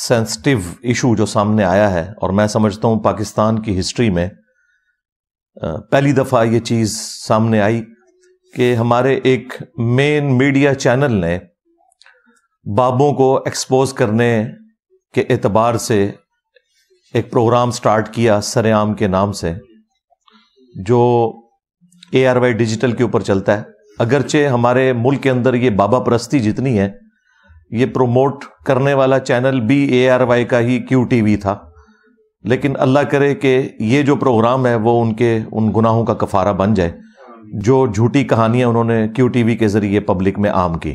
Sensitive issue जो सामने आया है और मैं समझता हूं पाकिस्तान की हिस्ट्री में पहली दफ़ा ये चीज़ सामने आई कि हमारे एक मेन मीडिया चैनल ने बाबों को एक्सपोज करने के एतबार से एक प्रोग्राम स्टार्ट किया सरेआम के नाम से जो ए आर वाई डिजिटल के ऊपर चलता है अगरचे हमारे मुल्क के अंदर ये बाबा परस्ती जितनी है ये प्रोमोट करने वाला channel B A R Y का ही क्यू टी वी था लेकिन अल्लाह करे कि ये जो प्रोग्राम है वो उनके उन गुनाहों का कफारा बन जाए जो झूठी कहानियां उन्होंने क्यू टी वी के जरिए पब्लिक में आम की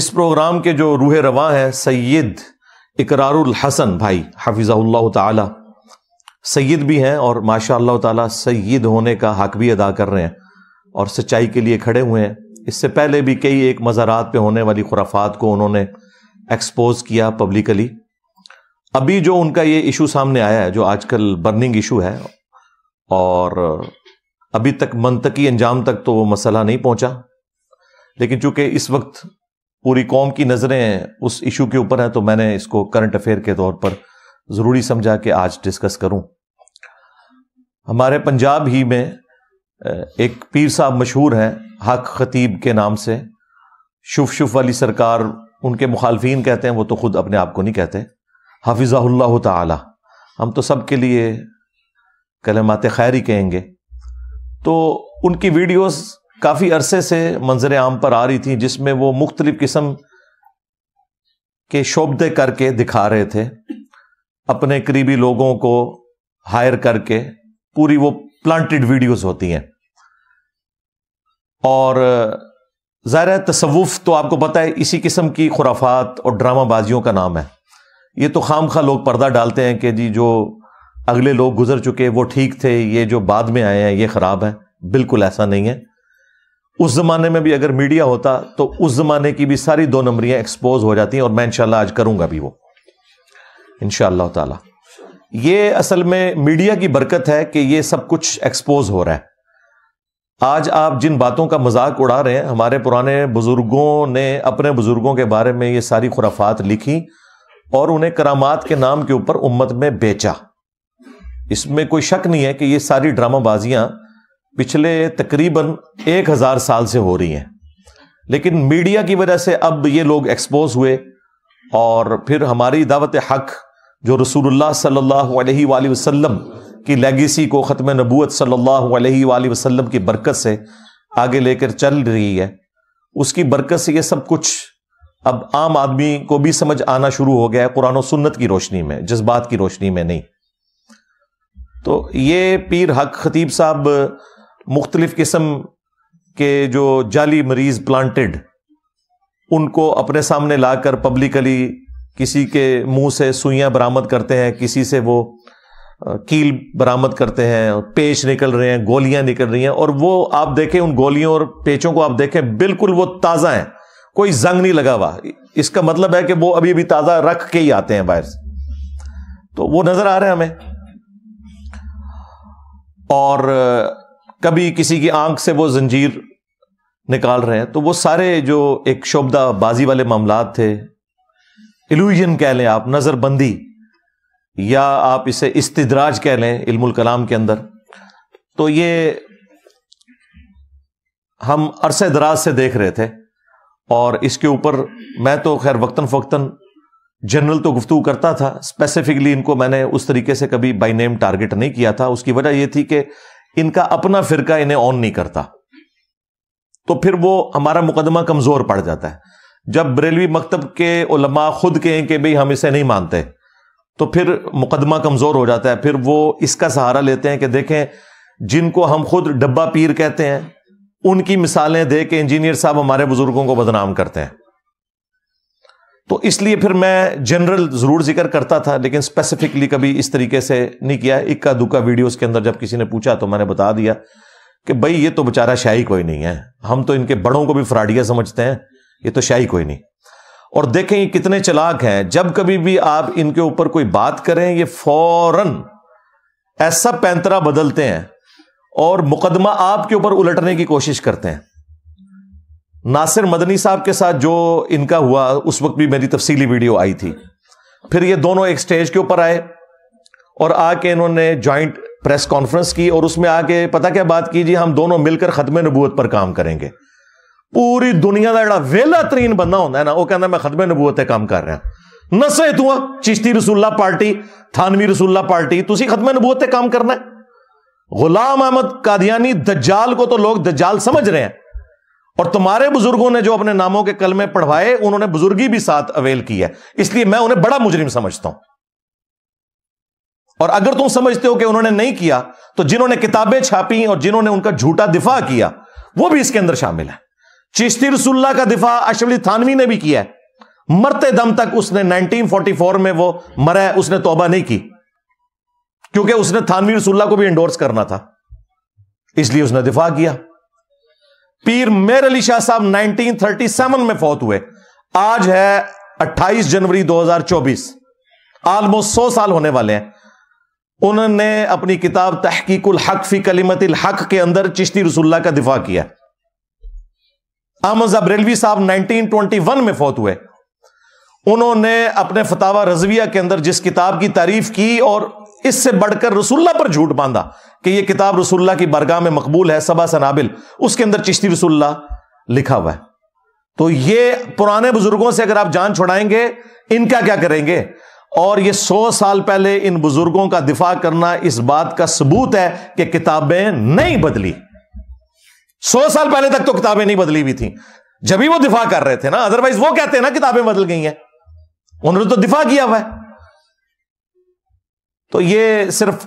इस प्रोग्राम के जो रूह रवा हैं सैयद इकरारुल हसन भाई हफिज़ाल्ला ताला सैयद भी हैं और माशा ताला सैयद होने का हक भी अदा कर रहे हैं और सच्चाई के लिए खड़े हुए हैं इससे पहले भी कई एक मज़ारात पे होने वाली खुराफात को उन्होंने एक्सपोज किया पब्लिकली अभी जो उनका ये इशू सामने आया है जो आजकल बर्निंग इशू है और अभी तक मनतकी अंजाम तक तो वो मसला नहीं पहुंचा लेकिन चूंकि इस वक्त पूरी कौम की नज़रें उस इशू के ऊपर हैं तो मैंने इसको करंट अफेयर के तौर पर ज़रूरी समझा कि आज डिस्कस करूं हमारे पंजाब ही में एक पीर साहब मशहूर हैं हक खतीब के नाम से शुफ शुफ वाली सरकार उनके मुखालफी कहते हैं वो तो खुद अपने आप को नहीं कहते हाफिज़ा तला हम तो सब के लिए कलमात खैर ही कहेंगे तो उनकी वीडियोस काफ़ी अरसे से मंजर आम पर आ रही थी जिसमें वो मुख्तलिफ़ किस्म के शोबे करके दिखा रहे थे अपने करीबी लोगों को हायर करके पूरी वो प्लांटेड वीडियोस होती हैं और ज़ाहिर है तसवुफ तो आपको पता है इसी किस्म की खुराफात और ड्रामाबाजियों का नाम है ये तो खाम खा लोग पर्दा डालते हैं कि जी जो अगले लोग गुजर चुके वो ठीक थे ये जो बाद में आए हैं ये ख़राब है बिल्कुल ऐसा नहीं है उस ज़माने में भी अगर मीडिया होता तो उस ज़माने की भी सारी दो नंबरियाँ एक्सपोज हो जाती हैं और मैं इंशाल्लाह आज करूँगा भी वो इन ताला ये असल में मीडिया की बरकत है कि ये सब कुछ एक्सपोज हो रहा है आज आप जिन बातों का मजाक उड़ा रहे हैं हमारे पुराने बुजुर्गों ने अपने बुजुर्गों के बारे में ये सारी खुराफात लिखी और उन्हें करामात के नाम के ऊपर उम्मत में बेचा इसमें कोई शक नहीं है कि ये सारी ड्रामाबाजियां पिछले तकरीबन एक हजार साल से हो रही हैं लेकिन मीडिया की वजह से अब ये लोग एक्सपोज हुए और फिर हमारी दावत हक जो रसूलुल्लाह सल्लल्लाहु अलैहि वसल्लम की लेगेसी को ख़त्म नबूत सल्लल्लाहु अलैहि वसल्लम की बरकत से आगे लेकर चल रही है उसकी बरकत से ये सब कुछ अब आम आदमी को भी समझ आना शुरू हो गया है कुरान और सुन्नत की रोशनी में जज्बात की रोशनी में नहीं तो ये पीर हक खतीब साहब मुख्तलिफ किस्म के जो जाली मरीज प्लांटेड उनको अपने सामने लाकर पब्लिकली किसी के मुंह से सुइयां बरामद करते हैं किसी से वो कील बरामद करते हैं पेच निकल रहे हैं गोलियां निकल रही हैं और वो आप देखें उन गोलियों और पेचों को आप देखें बिल्कुल वो ताज़ा है कोई जंग नहीं लगा हुआ इसका मतलब है कि वो अभी अभी ताज़ा रख के ही आते हैं बाहर से तो वो नज़र आ रहे हैं हमें और कभी किसी की आंख से वो जंजीर निकाल रहे हैं तो वो सारे जो एक शोबदाबाजी वाले मामला थे इल्यूजन कह लें आप नजरबंदी या आप इसे इस्तदराज कह लें इल्मुल कलाम के अंदर तो ये हम अरसे दराज से देख रहे थे और इसके ऊपर मैं तो खैर वक्ता फ़क्ता जनरल तो गुफ्तु करता था स्पेसिफिकली इनको मैंने उस तरीके से कभी बाई नेम टारगेट नहीं किया था उसकी वजह यह थी कि इनका अपना फिरका इन्हें ऑन नहीं करता तो फिर वो हमारा मुकदमा कमज़ोर पड़ जाता है जब बरेलवी मकतब के उलमा खुद कहें कि भाई हम इसे नहीं मानते तो फिर मुकदमा कमज़ोर हो जाता है फिर वो इसका सहारा लेते हैं कि देखें जिनको हम खुद डब्बा पीर कहते हैं उनकी मिसालें दे के इंजीनियर साहब हमारे बुजुर्गों को बदनाम करते हैं तो इसलिए फिर मैं जनरल जरूर जिक्र करता था लेकिन स्पेसिफिकली कभी इस तरीके से नहीं किया इक्का दुक्का वीडियो के अंदर जब किसी ने पूछा तो मैंने बता दिया कि भाई ये तो बेचारा शाही कोई नहीं है हम तो इनके बड़ों को भी फ्राडिया समझते हैं ये तो शाही कोई नहीं और देखें ये कितने चलाक हैं जब कभी भी आप इनके ऊपर कोई बात करें ये फौरन ऐसा पैंतरा बदलते हैं और मुकदमा आपके ऊपर उलटने की कोशिश करते हैं नासिर मदनी साहब के साथ जो इनका हुआ उस वक्त भी मेरी तफसीली वीडियो आई थी फिर ये दोनों एक स्टेज के ऊपर आए और आके इन्होंने ज्वाइंट प्रेस कॉन्फ्रेंस की और उसमें आके पता क्या बात की जी हम दोनों मिलकर खत्म नबूत पर काम करेंगे दुनिया का जरा वेला तरीन बंदा होंगे ना वह ਉਹ मैं खदमे नबूत से काम कर रहा नसे तू हाँ चिश्ती रसूला पार्टी थानवी रसूला पार्टी ਤੁਸੀਂ खदमे नबूत से काम करना है गुलाम अहमद कादियानी दज्जाल को तो लोग दज्जाल समझ रहे हैं और तुम्हारे बुजुर्गों ने जो अपने नामों के कलमे पढ़वाए उन्होंने बुजुर्गी भी साथ अवेल की है इसलिए मैं उन्हें बड़ा मुजरिम समझता हूं और अगर तुम समझते हो कि उन्होंने नहीं किया तो जिन्होंने किताबें छापी और जिन्होंने उनका झूठा दिफा किया वो भी इसके अंदर शामिल है चिश्ती रसुल्ला का दिफा अशरली थानवी ने भी किया मरते दम तक उसने नाइनटीन फोर्टी फोर में वो मरा है उसने तोबा नहीं की क्योंकि उसने थानवी रसुल्ला को भी इंडोर्स करना था इसलिए उसने दिफा किया पीर मेर अली शाह साहब सेवन में फौत हुए आज है अट्ठाईस जनवरी दो हजार चौबीस आलमोस्ट सौ साल होने वाले हैं उन्होंने अपनी किताब तहकीकुल हक फी कलिमत हक के अंदर चिश्ती रसुल्ला का दिफा किया अहमद अब्रेलवी साहब 1921 में फौत हुए उन्होंने अपने फतावा रजविया के अंदर जिस किताब की तारीफ की और इससे बढ़कर रसुल्ला पर झूठ बांधा कि यह किताब रसुल्ला की बरगाह में मकबूल है सबा सनाबिल उसके अंदर चिश्ती रसुल्ला लिखा हुआ है तो ये पुराने बुजुर्गों से अगर आप जान छुड़ाएंगे इनका क्या करेंगे और ये सौ साल पहले इन बुजुर्गों का दिफा करना इस बात का सबूत है कि किताबें नहीं बदली सौ साल पहले तक तो किताबें नहीं बदली हुई थी जब भी वो दिफा कर रहे थे ना अदरवाइज वो कहते हैं ना किताबें बदल गई हैं उन्होंने तो दिफा किया हुआ है तो ये सिर्फ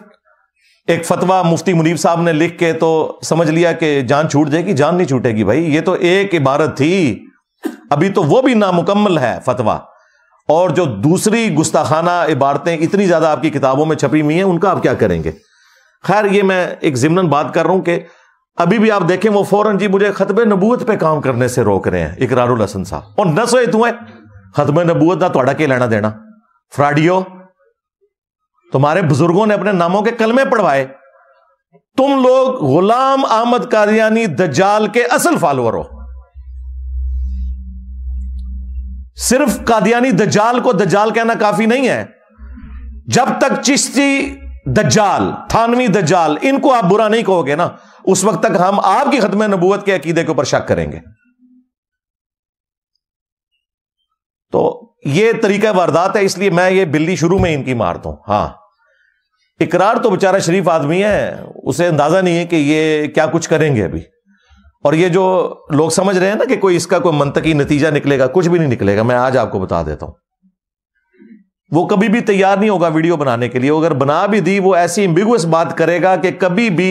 एक फतवा मुफ्ती मुनीब साहब ने लिख के तो समझ लिया कि जान छूट जाएगी जान नहीं छूटेगी भाई ये तो एक इबारत थी अभी तो वो भी नामुकम्मल है फतवा और जो दूसरी गुस्ताखाना इबारतें इतनी ज्यादा आपकी किताबों में छपी हुई हैं उनका आप क्या करेंगे खैर ये मैं एक जिमनन बात कर रहा हूं कि अभी भी आप देखें वो फौरन जी मुझे खतब नबूत पे काम करने से रोक रहे हैं इकरारुल हसन साहब और न सोए तू है खतब नबूत ना थोड़ा के लेना देना फ्राडियो तुम्हारे बुजुर्गों ने अपने नामों के कलमे पढ़वाए तुम लोग गुलाम अहमद कादियानी दजाल के असल फॉलोअर हो सिर्फ कादियानी दजाल को दजाल कहना काफी नहीं है जब तक चिश्ती दजाल थानवी दजाल इनको आप बुरा नहीं कहोगे ना उस वक्त तक हम आपकी खत्म नबूत के अकीदे के ऊपर शक करेंगे तो यह तरीका वारदात है इसलिए मैं ये बिल्ली शुरू में इनकी मार दूं हां इकरार तो बेचारा शरीफ आदमी है उसे अंदाजा नहीं है कि ये क्या कुछ करेंगे अभी और ये जो लोग समझ रहे हैं ना कि कोई इसका कोई मंतकी नतीजा निकलेगा कुछ भी नहीं निकलेगा मैं आज आपको बता देता हूं वो कभी भी तैयार नहीं होगा वीडियो बनाने के लिए अगर बना भी दी वो ऐसी एम्बिगुअस बात करेगा कि कभी भी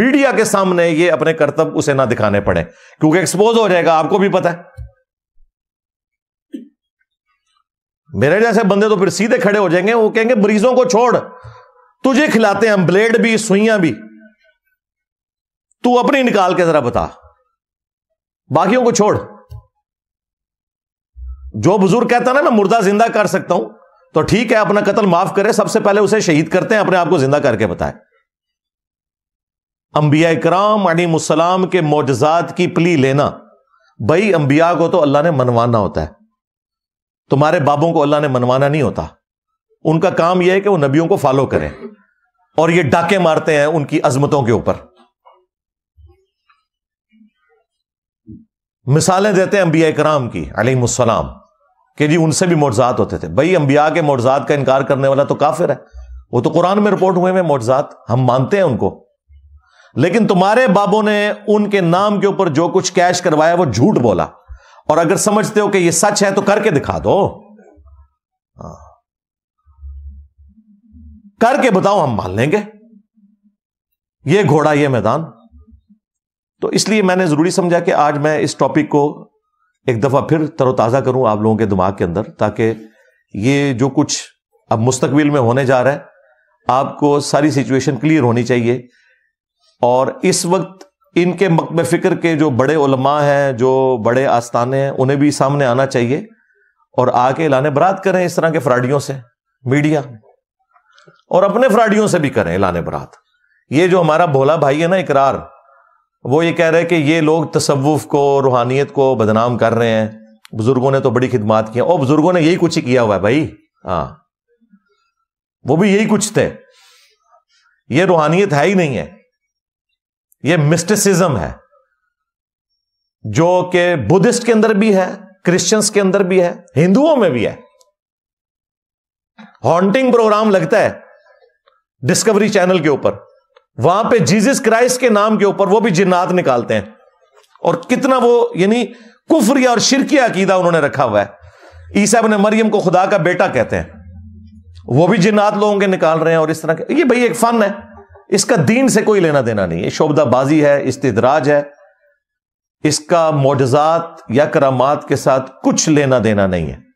मीडिया के सामने ये अपने कर्तव्य उसे ना दिखाने पड़े क्योंकि एक्सपोज हो जाएगा आपको भी पता है मेरे जैसे बंदे तो फिर सीधे खड़े हो जाएंगे वो कहेंगे मरीजों को छोड़ तुझे खिलाते हैं ब्लेड भी सुइयां भी तू अपनी निकाल के जरा बता बाकियों को छोड़ जो बुजुर्ग कहता ना मैं मुर्दा जिंदा कर सकता हूं तो ठीक है अपना कत्ल माफ करे सबसे पहले उसे शहीद करते हैं अपने आप को जिंदा करके बताए अंबिया कराम अलीसलाम के मोजात की प्ली लेना भाई अंबिया को तो अल्लाह ने मनवाना होता है तुम्हारे बाबों को अल्लाह ने मनवाना नहीं होता उनका काम यह है कि वो नबियों को फॉलो करें और ये डाके मारते हैं उनकी अजमतों के ऊपर मिसालें देते हैं अंबिया कराम की अलीसलाम कि जी उनसे भी मोजात होते थे भाई अंबिया के मोजात का इनकार करने वाला तो काफिर है वो तो कुरान में रिपोर्ट हुए हैं मोजात हम मानते हैं उनको लेकिन तुम्हारे बाबों ने उनके नाम के ऊपर जो कुछ कैश करवाया वो झूठ बोला और अगर समझते हो कि ये सच है तो करके दिखा दो हाँ। करके बताओ हम मान लेंगे ये घोड़ा ये मैदान तो इसलिए मैंने जरूरी समझा कि आज मैं इस टॉपिक को एक दफ़ा फिर तरोताज़ा करूं आप लोगों के दिमाग के अंदर ताकि ये जो कुछ अब मुस्तबिल में होने जा रहा है आपको सारी सिचुएशन क्लियर होनी चाहिए और इस वक्त इनके मकब फ़िक्र के जो बड़े उलमा हैं जो बड़े आस्थाने हैं उन्हें भी सामने आना चाहिए और आके लाने बरात करें इस तरह के फ्राडियों से मीडिया और अपने फ्राडियों से भी करें लाने बरात ये जो हमारा भोला भाई है ना इकरार वो ये कह रहे हैं कि ये लोग तसवुफ को रूहानियत को बदनाम कर रहे हैं बुजुर्गों ने तो बड़ी खिदमात की और बुजुर्गों ने यही कुछ ही किया हुआ है भाई हाँ वो भी यही कुछ थे ये रूहानियत है ही नहीं है ये मिस्टिसिज्म है जो कि बुद्धिस्ट के अंदर भी है क्रिश्चियंस के अंदर भी है हिंदुओं में भी है हॉन्टिंग प्रोग्राम लगता है डिस्कवरी चैनल के ऊपर वहां पे जीसस क्राइस्ट के नाम के ऊपर वो भी जिन्नात निकालते हैं और कितना वो यानी कुफरिया और शिरकिया अकीदा उन्होंने रखा हुआ है ईसा ने मरियम को खुदा का बेटा कहते हैं वो भी जिन्नात लोगों के निकाल रहे हैं और इस तरह के ये भाई एक फन है इसका दीन से कोई लेना देना नहीं है शोबदाबाजी है इस्तराज है इसका मोजात या करामात के साथ कुछ लेना देना नहीं है